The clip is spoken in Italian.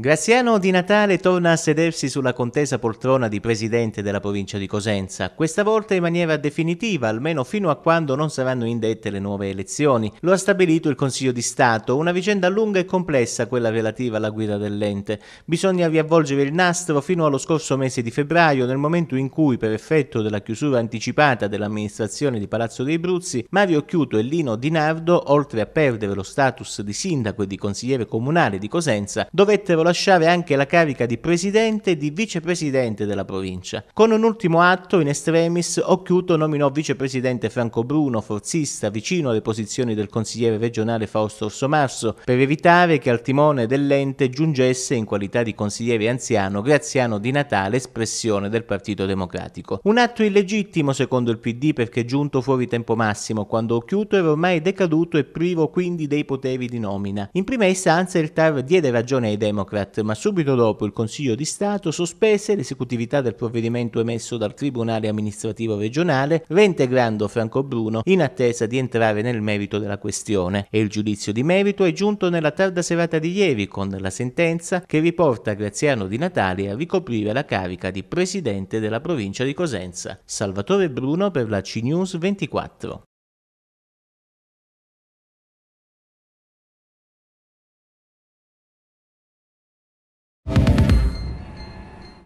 Graziano Di Natale torna a sedersi sulla contesa poltrona di presidente della provincia di Cosenza, questa volta in maniera definitiva, almeno fino a quando non saranno indette le nuove elezioni. Lo ha stabilito il Consiglio di Stato, una vicenda lunga e complessa quella relativa alla guida dell'ente. Bisogna riavvolgere il nastro fino allo scorso mese di febbraio, nel momento in cui, per effetto della chiusura anticipata dell'amministrazione di Palazzo dei Bruzzi, Mario Chiuto e Lino Di Nardo, oltre a perdere lo status di sindaco e di consigliere comunale di Cosenza, dovettero lasciare anche la carica di presidente e di vicepresidente della provincia. Con un ultimo atto, in estremis, Occhiuto nominò vicepresidente Franco Bruno, forzista, vicino alle posizioni del consigliere regionale Fausto Orsomarso, per evitare che al timone dell'ente giungesse in qualità di consigliere anziano Graziano Di Natale, espressione del Partito Democratico. Un atto illegittimo secondo il PD perché giunto fuori tempo massimo, quando Occhiuto era ormai decaduto e privo quindi dei poteri di nomina. In prima istanza il TAR diede ragione ai democratici Democrat, ma subito dopo il Consiglio di Stato sospese l'esecutività del provvedimento emesso dal Tribunale amministrativo regionale, reintegrando Franco Bruno in attesa di entrare nel merito della questione. E il giudizio di merito è giunto nella tarda serata di ieri con la sentenza che riporta Graziano Di Natale a ricoprire la carica di presidente della provincia di Cosenza. Salvatore Bruno per la CNews 24.